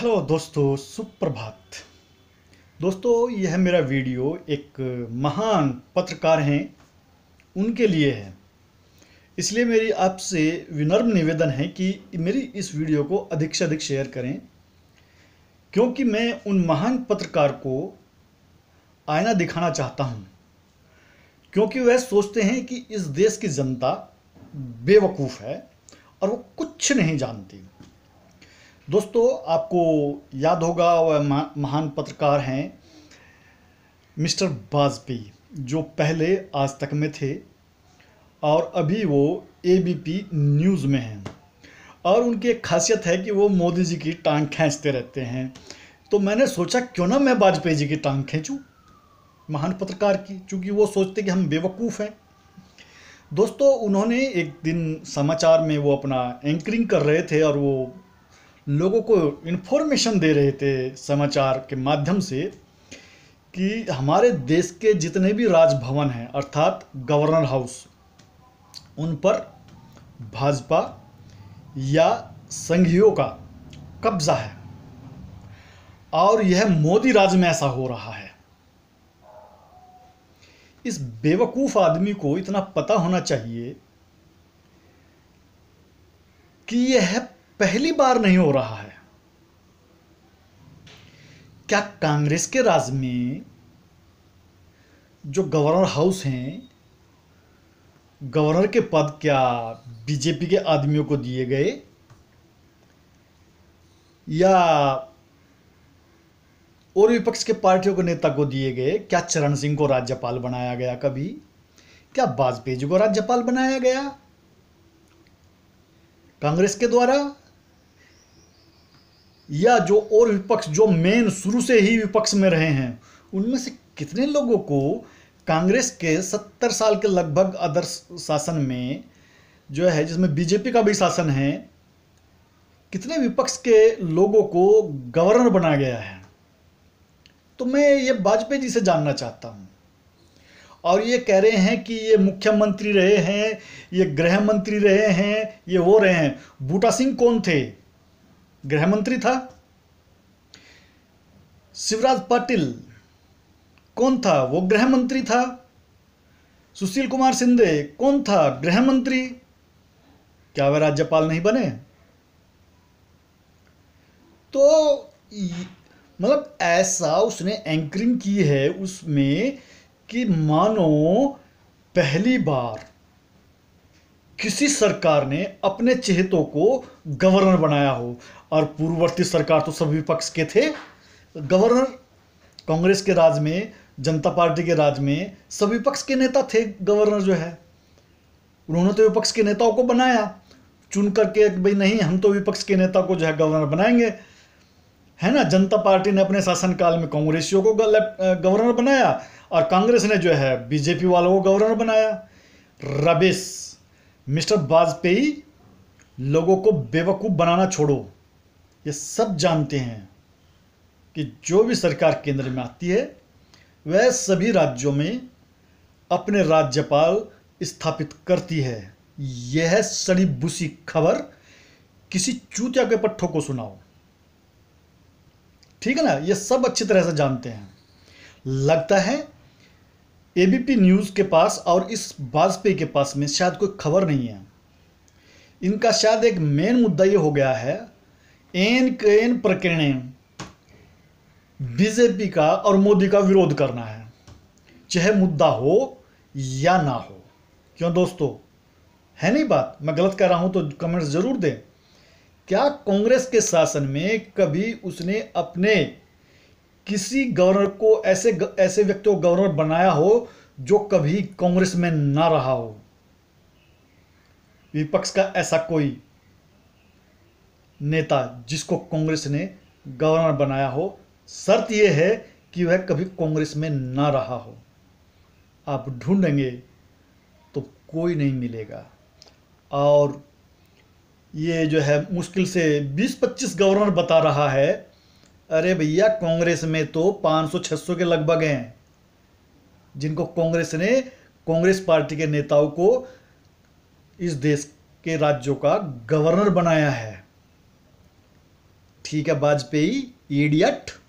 hello दोस्तों सुप्रभात दोस्तों यह मेरा वीडियो एक महान पत्रकार हैं उनके लिए है इसलिए मेरी आपसे विनम्र निवेदन है कि मेरी इस वीडियो को अधिक से अधिक शेयर करें क्योंकि मैं उन महान पत्रकार को आईना दिखाना चाहता हूं क्योंकि वह सोचते हैं कि इस देश की जनता बेवकूफ़ है और वो कुछ नहीं जानती दोस्तों आपको याद होगा वह महान पत्रकार हैं मिस्टर वाजपेयी जो पहले आज तक में थे और अभी वो एबीपी न्यूज़ में हैं और उनकी एक खासियत है कि वो मोदी जी की टांग खींचते रहते हैं तो मैंने सोचा क्यों ना मैं वाजपेयी जी की टांग खींचूँ महान पत्रकार की क्योंकि वो सोचते कि हम बेवकूफ़ हैं दोस्तों उन्होंने एक दिन समाचार में वो अपना एंकरिंग कर रहे थे और वो लोगों को इन्फॉर्मेशन दे रहे थे समाचार के माध्यम से कि हमारे देश के जितने भी राजभवन हैं अर्थात गवर्नर हाउस उन पर भाजपा या संघियों का कब्जा है और यह मोदी राज में ऐसा हो रहा है इस बेवकूफ आदमी को इतना पता होना चाहिए कि यह पहली बार नहीं हो रहा है क्या कांग्रेस के राज में जो गवर्नर हाउस हैं गवर्नर के पद क्या बीजेपी के आदमियों को दिए गए या और विपक्ष के पार्टियों के नेता को दिए गए क्या चरण सिंह को राज्यपाल बनाया गया कभी क्या वाजपेयी जी को राज्यपाल बनाया गया कांग्रेस के द्वारा या जो और विपक्ष जो मेन शुरू से ही विपक्ष में रहे हैं उनमें से कितने लोगों को कांग्रेस के सत्तर साल के लगभग आदर्श शासन में जो है जिसमें बीजेपी का भी शासन है कितने विपक्ष के लोगों को गवर्नर बनाया गया है तो मैं ये वाजपेयी जी से जानना चाहता हूँ और ये कह रहे हैं कि ये मुख्यमंत्री रहे हैं ये गृह मंत्री रहे हैं ये वो रहे हैं बूटा सिंह कौन थे गृह मंत्री था शिवराज पाटिल कौन था वो गृह मंत्री था सुशील कुमार सिंधे कौन था गृह मंत्री क्या वे राज्यपाल नहीं बने तो मतलब ऐसा उसने एंकरिंग की है उसमें कि मानो पहली बार किसी सरकार ने अपने चेहतों को गवर्नर बनाया हो और पूर्ववर्ती सरकार तो सभी विपक्ष के थे गवर्नर कांग्रेस के राज में जनता पार्टी के राज में सब विपक्ष के नेता थे गवर्नर जो है उन्होंने तो विपक्ष के नेताओं को बनाया चुन करके भाई नहीं हम तो विपक्ष के नेता को जो है गवर्नर बनाएंगे है ना जनता पार्टी ने अपने शासनकाल में कांग्रेसियों को गवर्नर बनाया और कांग्रेस ने जो है बीजेपी वालों को गवर्नर बनाया रबेश मिस्टर वाजपेयी लोगों को बेवकूफ़ बनाना छोड़ो ये सब जानते हैं कि जो भी सरकार केंद्र में आती है वह सभी राज्यों में अपने राज्यपाल स्थापित करती है यह सड़ी बुसी खबर किसी चूतिया के पट्ठों को सुनाओ ठीक है ना ये सब अच्छी तरह से जानते हैं लगता है एबीपी न्यूज़ के पास और इस वाजपेयी के पास में शायद कोई खबर नहीं है इनका शायद एक मेन मुद्दा ये हो गया है एन एन प्रकरण बीजेपी का और मोदी का विरोध करना है चाहे मुद्दा हो या ना हो क्यों दोस्तों है नहीं बात मैं गलत कह रहा हूं तो कमेंट जरूर दें क्या कांग्रेस के शासन में कभी उसने अपने किसी गवर्नर को ऐसे ऐसे व्यक्ति को गवर्नर बनाया हो जो कभी कांग्रेस में ना रहा हो विपक्ष का ऐसा कोई नेता जिसको कांग्रेस ने गवर्नर बनाया हो शर्त यह है कि वह कभी कांग्रेस में ना रहा हो आप ढूंढेंगे तो कोई नहीं मिलेगा और ये जो है मुश्किल से 20-25 गवर्नर बता रहा है अरे भैया कांग्रेस में तो 500-600 के लगभग हैं जिनको कांग्रेस ने कांग्रेस पार्टी के नेताओं को इस देश के राज्यों का गवर्नर बनाया है ठीक है वाजपेयी इडियट